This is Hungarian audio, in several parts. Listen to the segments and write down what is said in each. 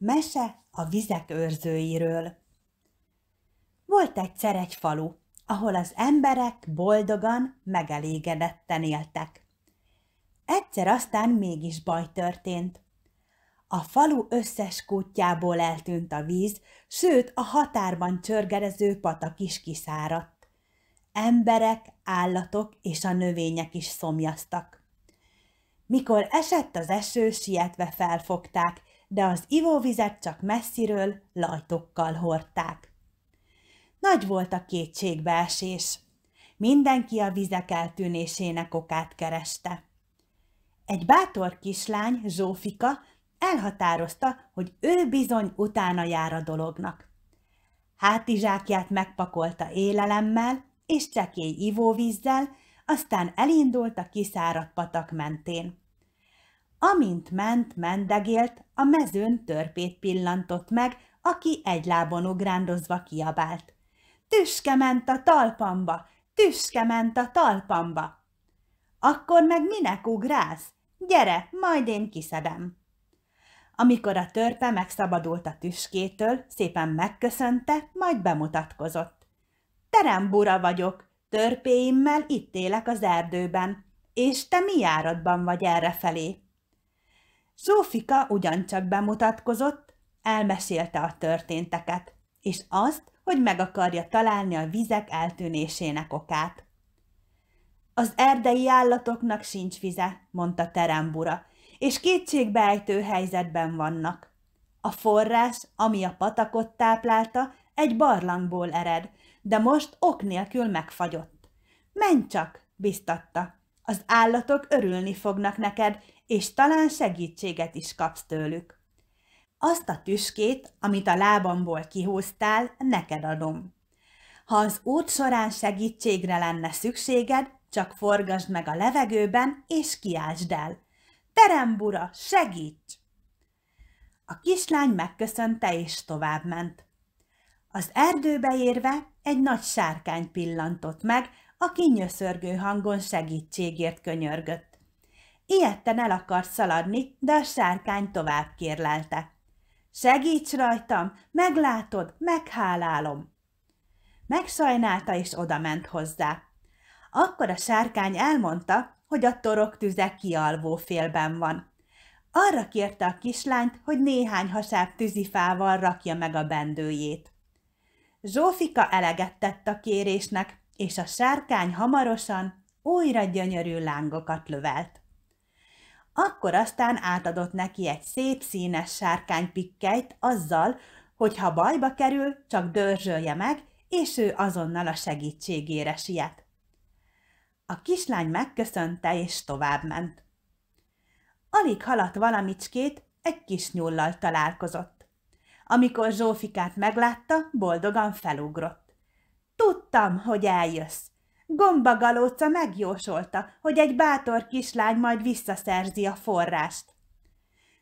Mese a vizek őrzőiről Volt egyszer egy falu, ahol az emberek boldogan, megelégedetten éltek. Egyszer aztán mégis baj történt. A falu összes kutyából eltűnt a víz, sőt a határban csörgerező patak is kiszáradt. Emberek, állatok és a növények is szomjaztak. Mikor esett az eső, sietve felfogták, de az ivóvizet csak messziről lajtokkal hordták. Nagy volt a kétségbeesés. Mindenki a vizek eltűnésének okát kereste. Egy bátor kislány, Zsófika, elhatározta, hogy ő bizony utána jár a dolognak. Hátizsákját megpakolta élelemmel és csekély ivóvízzel, aztán elindult a kiszáradt patak mentén. Amint ment, mendegélt, a mezőn törpét pillantott meg, aki egy lábon ugrándozva kiabált. Tüske ment a talpamba, tüske ment a talpamba. Akkor meg minek ugrálsz? Gyere, majd én kiszedem. Amikor a törpe megszabadult a tüskétől, szépen megköszönte, majd bemutatkozott. Terembura vagyok, törpéimmel itt élek az erdőben, és te mi járatban vagy errefelé? felé? Zsófika ugyancsak bemutatkozott, elmesélte a történteket, és azt, hogy meg akarja találni a vizek eltűnésének okát. Az erdei állatoknak sincs vize, mondta terembura, és kétségbeejtő helyzetben vannak. A forrás, ami a patakot táplálta, egy barlangból ered, de most ok nélkül megfagyott. Menj csak, biztatta, az állatok örülni fognak neked, és talán segítséget is kapsz tőlük. Azt a tüskét, amit a lábamból kihúztál, neked adom. Ha az út során segítségre lenne szükséged, csak forgasd meg a levegőben, és kiáltsd el. Terembura, segíts! A kislány megköszönte, és továbbment. Az erdőbe érve egy nagy sárkány pillantott meg, aki nyöszörgő hangon segítségért könyörgött. Ilyetten el akart szaladni, de a sárkány tovább kérlelte. Segíts rajtam, meglátod, meghálálom. Megsajnálta és odament hozzá. Akkor a sárkány elmondta, hogy a tüze kialvó félben van. Arra kérte a kislányt, hogy néhány hasább tűzifával rakja meg a bendőjét. Zsófika eleget tett a kérésnek, és a sárkány hamarosan újra gyönyörű lángokat lövelt. Akkor aztán átadott neki egy szép színes pikkelyt azzal, hogy ha bajba kerül, csak dörzsölje meg, és ő azonnal a segítségére siet. A kislány megköszönte, és továbbment. Alig haladt valamicskét, egy kis nyullal találkozott. Amikor Zsófikát meglátta, boldogan felugrott. Tudtam, hogy eljössz. Gombagalóca megjósolta, hogy egy bátor kislány majd visszaszerzi a forrást.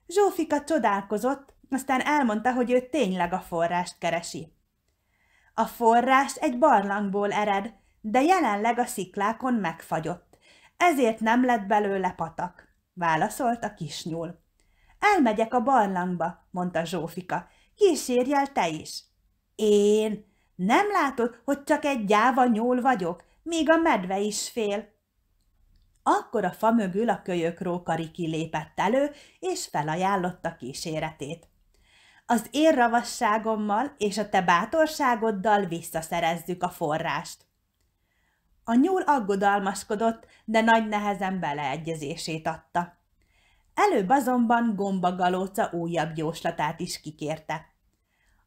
Zsófika csodálkozott, aztán elmondta, hogy ő tényleg a forrást keresi. A forrás egy barlangból ered, de jelenleg a sziklákon megfagyott, ezért nem lett belőle patak, válaszolt a kisnyúl. Elmegyek a barlangba, mondta Zsófika, kísérj el te is. Én? Nem látod, hogy csak egy gyáva nyúl vagyok, még a medve is fél? Akkor a fa mögül a kölyök rókari kilépett elő, és felajánlotta kíséretét. Az én ravasságommal és a te bátorságoddal visszaszerezzük a forrást. A nyúl aggodalmaskodott, de nagy nehezen beleegyezését adta. Előbb azonban gombagalóca újabb gyorslatát is kikérte.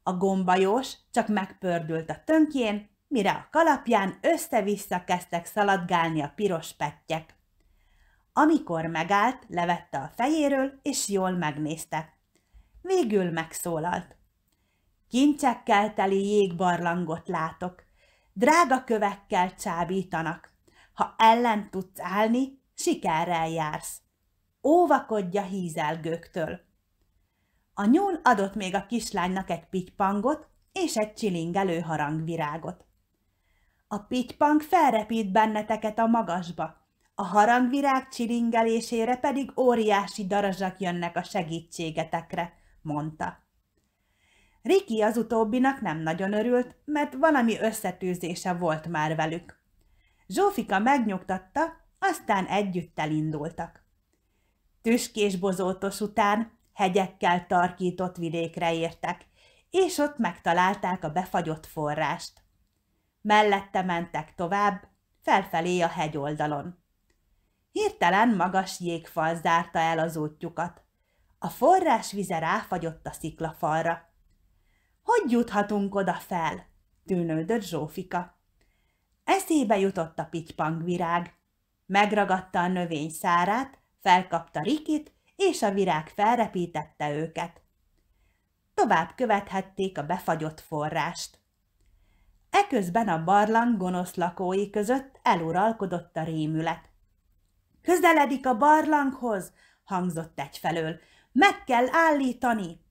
A gombajós csak megpördült a tönkjén, mire a kalapján össze-vissza kezdtek szaladgálni a piros pettyek. Amikor megállt, levette a fejéről, és jól megnézte. Végül megszólalt. Kincsekkel teli jégbarlangot látok. Drága kövekkel csábítanak. Ha ellen tudsz állni, sikerrel jársz. Óvakodj a hízelgőktől. A nyúl adott még a kislánynak egy pitypangot és egy csilingelő harangvirágot. A pitypang felrepít benneteket a magasba, a harangvirág csilingelésére pedig óriási darazsak jönnek a segítségetekre, mondta. Riki az utóbbinak nem nagyon örült, mert valami összetűzése volt már velük. Zsófika megnyugtatta, aztán együtt elindultak. Tüskés bozótos után hegyekkel tarkított vidékre értek, és ott megtalálták a befagyott forrást. Mellette mentek tovább, felfelé a hegyoldalon. Hirtelen magas jégfal zárta el az útjukat. A forrás vize ráfagyott a sziklafalra. Hogy juthatunk oda fel? tűnődött Zsófika. Eszébe jutott a pitypangvirág. Megragadta a növény szárát, felkapta Rikit, és a virág felrepítette őket. Tovább követhették a befagyott forrást. Eközben a barlang gonosz lakói között eluralkodott a rémület. Közeledik a barlanghoz, hangzott egyfelől. Meg kell állítani!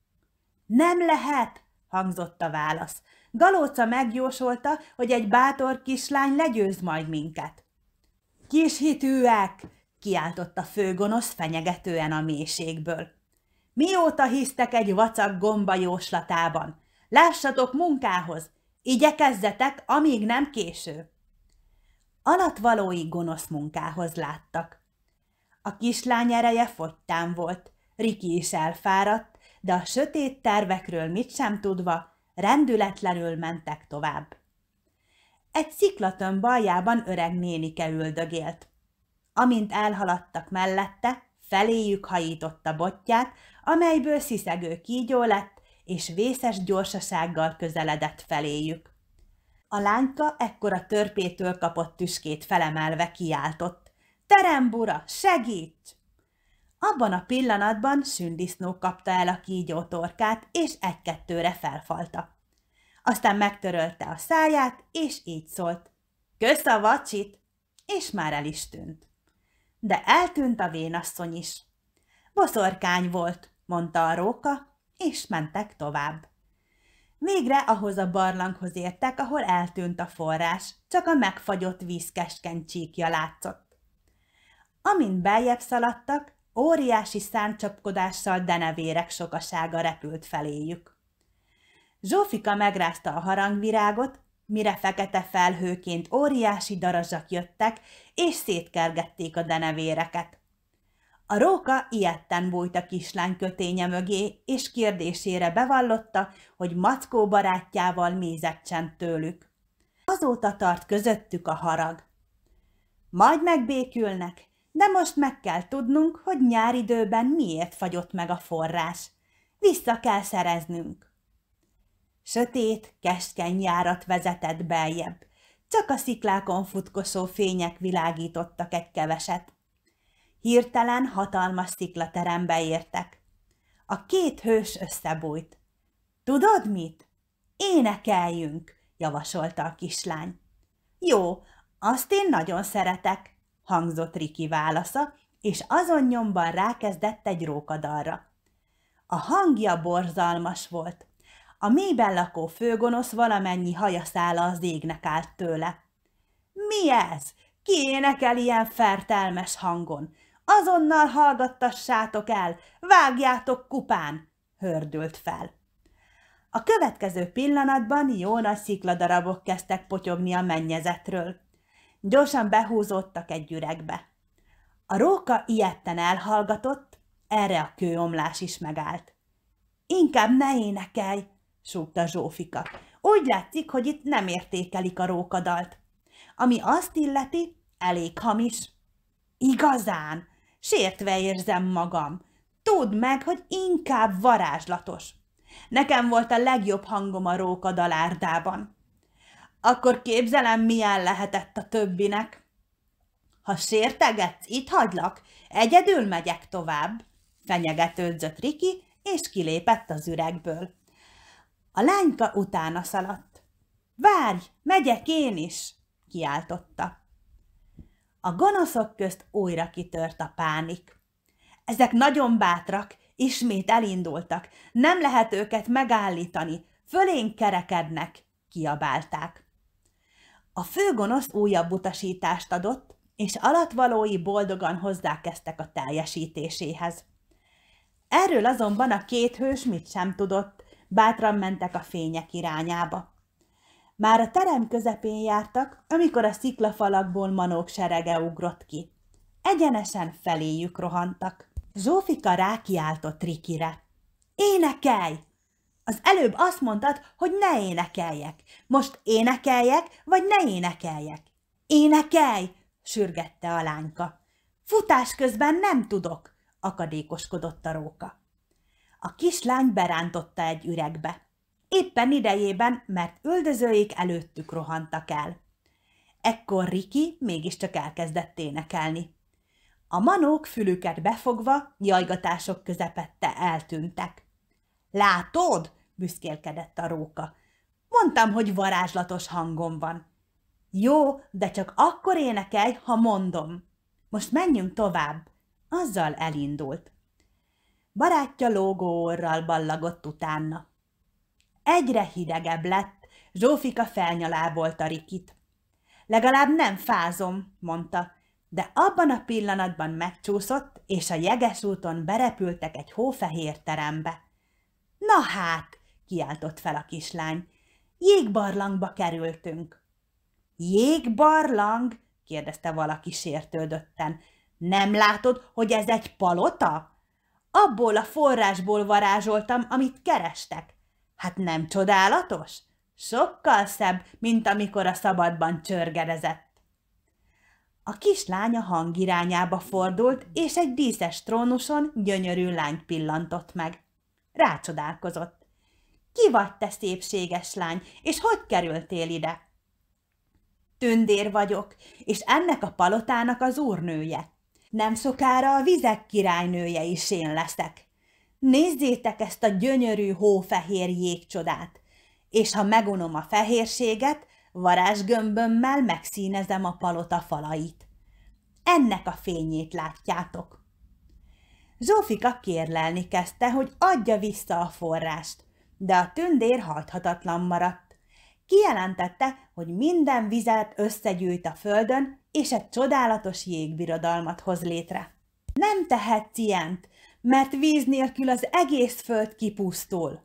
Nem lehet, hangzott a válasz. Galóca megjósolta, hogy egy bátor kislány legyőz majd minket. Kis hitűek, kiáltott a főgonosz fenyegetően a mélységből. Mióta hisztek egy vacak gomba jóslatában? Lássatok munkához, igyekezzetek, amíg nem késő. Alatvalói gonosz munkához láttak. A kislány ereje fogytán volt, Riki is elfáradt, de a sötét tervekről mit sem tudva, rendületlenül mentek tovább. Egy sziklatön baljában öreg nénike üldögélt. Amint elhaladtak mellette, feléjük hajította botját, amelyből sziszegő kígyó lett, és vészes gyorsasággal közeledett feléjük. A lányka ekkora törpétől kapott tüskét felemelve kiáltott. Terembura, segíts! Abban a pillanatban sündisznó kapta el a kígyó torkát, és egy-kettőre felfalta. Aztán megtörölte a száját, és így szólt. Kösz a vacsit! És már el is tűnt. De eltűnt a vénasszony is. Boszorkány volt, mondta a róka, és mentek tovább. Végre ahhoz a barlanghoz értek, ahol eltűnt a forrás, csak a megfagyott víz keskeny csíkja látszott. Amint beljebb szaladtak, óriási száncsapkodással denevérek sokasága repült feléjük. Zsófika megrázta a harangvirágot, mire fekete felhőként óriási darazsak jöttek, és szétkergették a denevéreket. A róka ilyetten bújt a kislány köténye mögé, és kérdésére bevallotta, hogy Mackó barátjával mézet csend tőlük. Azóta tart közöttük a harag. Majd megbékülnek, de most meg kell tudnunk, hogy nyáridőben miért fagyott meg a forrás. Vissza kell szereznünk. Sötét, keskeny járat vezetett beljebb. Csak a sziklákon futkosó fények világítottak egy keveset. Hirtelen hatalmas sziklaterembe értek. A két hős összebújt. Tudod mit? Énekeljünk, javasolta a kislány. Jó, azt én nagyon szeretek, hangzott Riki válasza, és azon nyomban rákezdett egy rókadalra. A hangja borzalmas volt. A mélyben lakó főgonosz valamennyi hajaszála az égnek állt tőle. Mi ez? Ki énekel ilyen fertelmes hangon? Azonnal hallgattassátok el, vágjátok kupán! hördült fel. A következő pillanatban jó nagy szikladarabok kezdtek potyogni a mennyezetről. Gyorsan behúzódtak egy üregbe. A róka ijetten elhallgatott, erre a kőomlás is megállt. Inkább ne énekelj, súgta Zsófika. Úgy látszik, hogy itt nem értékelik a rókadalt. Ami azt illeti, elég hamis. Igazán, sértve érzem magam. Tudd meg, hogy inkább varázslatos. Nekem volt a legjobb hangom a rókadalárdában. Akkor képzelem, milyen lehetett a többinek. Ha sértegetsz, itt hagylak, egyedül megyek tovább, fenyegetődzött Riki, és kilépett az üregből. A lányka utána szaladt. Várj, megyek én is! kiáltotta. A gonoszok közt újra kitört a pánik. Ezek nagyon bátrak, ismét elindultak, nem lehet őket megállítani, fölénk kerekednek, kiabálták. A főgonosz újabb utasítást adott, és alatvalói boldogan hozzákezdtek a teljesítéséhez. Erről azonban a két hős mit sem tudott, bátran mentek a fények irányába. Már a terem közepén jártak, amikor a sziklafalakból manók serege ugrott ki. Egyenesen feléjük rohantak. Zsófika rákiáltott Rikire. Énekelj! Az előbb azt mondtad, hogy ne énekeljek. Most énekeljek, vagy ne énekeljek? Énekelj! sürgette a lányka. Futás közben nem tudok, akadékoskodott a róka a kislány berántotta egy üregbe. Éppen idejében, mert üldözőik előttük rohantak el. Ekkor Riki mégiscsak elkezdett énekelni. A manók fülüket befogva, jajgatások közepette eltűntek. Látod? büszkélkedett a róka. Mondtam, hogy varázslatos hangom van. Jó, de csak akkor énekelj, ha mondom. Most menjünk tovább. Azzal elindult. Barátja lógó orral ballagott utána. Egyre hidegebb lett, Zsófika felnyalából tarikit. Legalább nem fázom, mondta, de abban a pillanatban megcsúszott, és a jeges úton berepültek egy hófehér terembe. Na hát, kiáltott fel a kislány, jégbarlangba kerültünk. Jégbarlang? kérdezte valaki sértődötten. Nem látod, hogy ez egy palota? Abból a forrásból varázsoltam, amit kerestek. Hát nem csodálatos? Sokkal szebb, mint amikor a szabadban csörgedezett. A kislánya a hang irányába fordult, és egy díszes trónuson gyönyörű lányt pillantott meg. Rácsodálkozott. Ki vagy te szépséges lány, és hogy kerültél ide? Tündér vagyok, és ennek a palotának az úrnője. Nem sokára a vizek királynője is én leszek. Nézzétek ezt a gyönyörű hófehér jégcsodát, és ha megunom a fehérséget, varázsgömbömmel megszínezem a palota falait. Ennek a fényét látjátok. Zsófika kérlelni kezdte, hogy adja vissza a forrást, de a tündér hajthatatlan maradt kijelentette, hogy minden vizet összegyűjt a földön, és egy csodálatos jégbirodalmat hoz létre. Nem tehetsz ilyent, mert víz nélkül az egész föld kipusztul.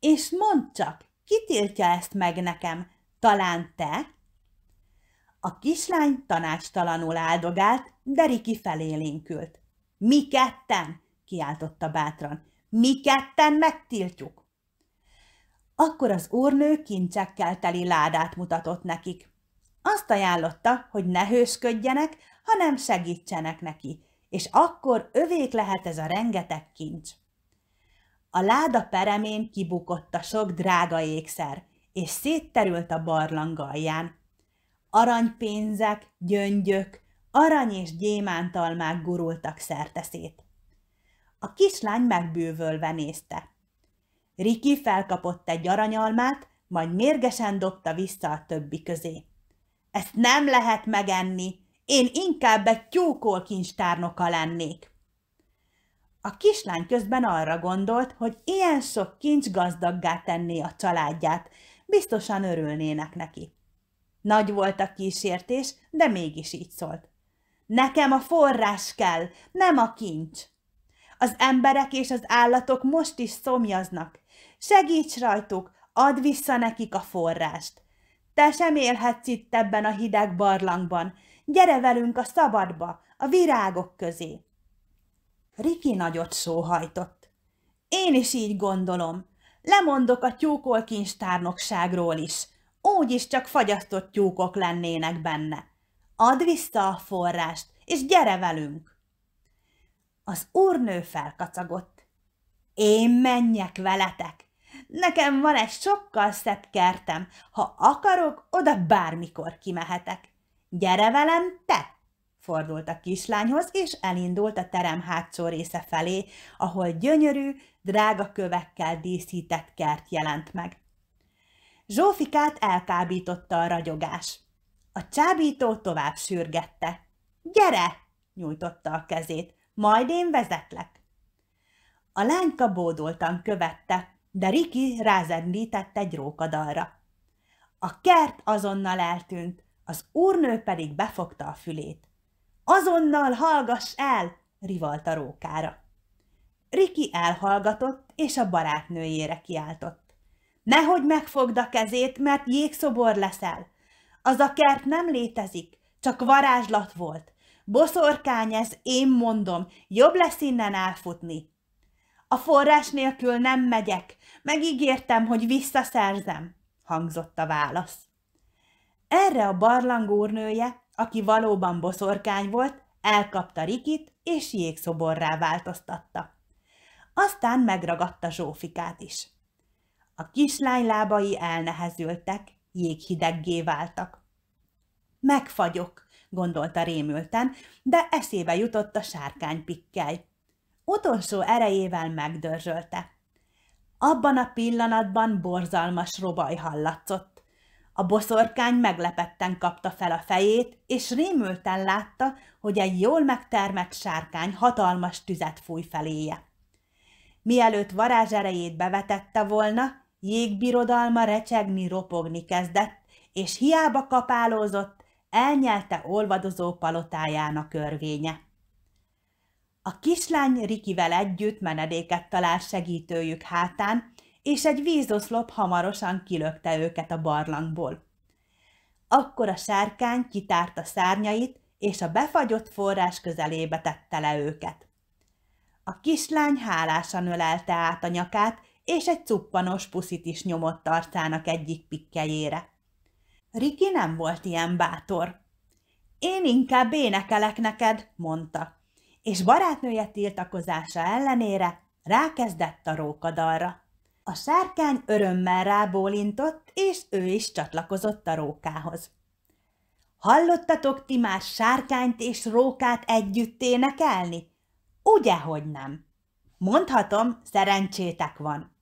És mondd csak, kitiltja ezt meg nekem, talán te? A kislány tanácstalanul áldogált, de Riki felélénkült. Mi ketten, kiáltotta bátran, mi ketten megtiltjuk. Akkor az úrnő kincsekkel teli ládát mutatott nekik. Azt ajánlotta, hogy ne hősködjenek, hanem segítsenek neki, és akkor övék lehet ez a rengeteg kincs. A láda peremén kibukott a sok drága ékszer, és szétterült a barlang alján. Aranypénzek, gyöngyök, arany és gyémántalmák gurultak szerteszét. A kislány megbűvölve nézte. Riki felkapott egy aranyalmát, majd mérgesen dobta vissza a többi közé. Ezt nem lehet megenni, én inkább egy tyúkol kincstárnoka lennék. A kislány közben arra gondolt, hogy ilyen sok kincs gazdaggá tenné a családját, biztosan örülnének neki. Nagy volt a kísértés, de mégis így szólt. Nekem a forrás kell, nem a kincs. Az emberek és az állatok most is szomjaznak. Segíts rajtuk, add vissza nekik a forrást. Te sem élhetsz itt ebben a hideg barlangban. Gyere velünk a szabadba, a virágok közé. Riki nagyot sóhajtott. Én is így gondolom. Lemondok a tyúkolkincstárnokságról is. Úgy is csak fagyasztott tyúkok lennének benne. Add vissza a forrást, és gyere velünk! Az úrnő felkacagott. Én menjek veletek! Nekem van egy sokkal szebb kertem. Ha akarok, oda bármikor kimehetek. Gyere velem, te! Fordult a kislányhoz, és elindult a terem hátsó része felé, ahol gyönyörű, drága kövekkel díszített kert jelent meg. Zsófikát elkábította a ragyogás. A csábító tovább sürgette. Gyere! nyújtotta a kezét, majd én vezetlek. A lányka bódoltan követte, de Riki rázendített egy rókadalra. A kert azonnal eltűnt, az úrnő pedig befogta a fülét. Azonnal hallgass el! rivalta rókára. Riki elhallgatott, és a barátnőjére kiáltott. Nehogy megfogd a kezét, mert jégszobor leszel. Az a kert nem létezik, csak varázslat volt. Boszorkány ez, én mondom, jobb lesz innen elfutni. A forrás nélkül nem megyek. Megígértem, hogy visszaszerzem, hangzott a válasz. Erre a barlang úrnője, aki valóban boszorkány volt, elkapta Rikit és jégszoborrá változtatta. Aztán megragadta Zsófikát is. A kislány lábai elnehezültek, jéghideggé váltak. Megfagyok, gondolta rémülten, de eszébe jutott a sárkánypikkely utolsó erejével megdörzsölte. Abban a pillanatban borzalmas robaj hallatszott. A boszorkány meglepetten kapta fel a fejét, és rémülten látta, hogy egy jól megtermett sárkány hatalmas tüzet fúj feléje. Mielőtt erejét bevetette volna, jégbirodalma recsegni, ropogni kezdett, és hiába kapálózott, elnyelte olvadozó palotájának örvénye. A kislány Rikivel együtt menedéket talál segítőjük hátán, és egy vízoszlop hamarosan kilökte őket a barlangból. Akkor a sárkány kitárta szárnyait, és a befagyott forrás közelébe tette le őket. A kislány hálásan ölelte át a nyakát, és egy cuppanos puszit is nyomott arcának egyik pikkelyére. Riki nem volt ilyen bátor. Én inkább énekelek neked, mondta és barátnője tiltakozása ellenére rákezdett a rókadalra. A sárkány örömmel rábólintott, és ő is csatlakozott a rókához. Hallottatok ti már sárkányt és rókát együtt énekelni? Ugyehogy nem. Mondhatom, szerencsétek van.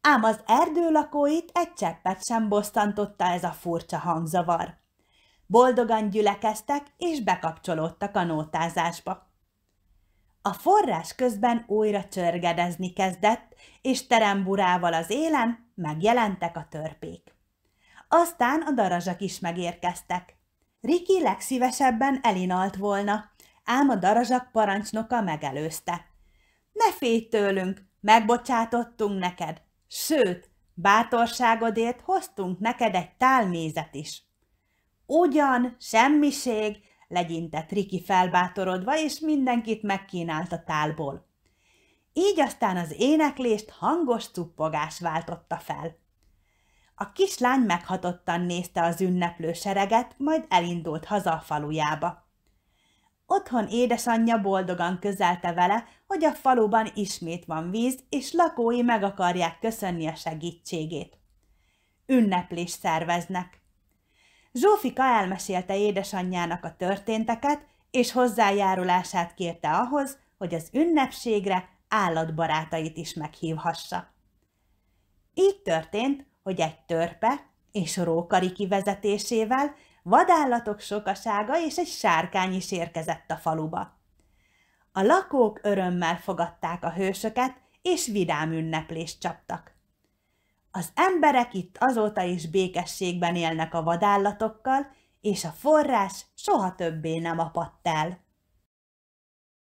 Ám az erdő lakóit egy cseppet sem bosszantotta ez a furcsa hangzavar. Boldogan gyülekeztek és bekapcsolódtak a nótázásba. A forrás közben újra csörgedezni kezdett, és teremburával az élen megjelentek a törpék. Aztán a darazsak is megérkeztek. Riki legszívesebben elinalt volna, ám a darazsak parancsnoka megelőzte. Ne félj tőlünk, megbocsátottunk neked, sőt, bátorságodért hoztunk neked egy tálmézet is. Ugyan, semmiség, legyintett Riki felbátorodva, és mindenkit megkínált a tálból. Így aztán az éneklést hangos cuppogás váltotta fel. A kislány meghatottan nézte az ünneplő sereget, majd elindult haza a falujába. Otthon édesanyja boldogan közelte vele, hogy a faluban ismét van víz, és lakói meg akarják köszönni a segítségét. Ünneplést szerveznek. Zsófika elmesélte édesanyjának a történteket, és hozzájárulását kérte ahhoz, hogy az ünnepségre állatbarátait is meghívhassa. Így történt, hogy egy törpe és rókari kivezetésével vadállatok sokasága és egy sárkány is érkezett a faluba. A lakók örömmel fogadták a hősöket, és vidám ünneplést csaptak. Az emberek itt azóta is békességben élnek a vadállatokkal, és a forrás soha többé nem apadt el.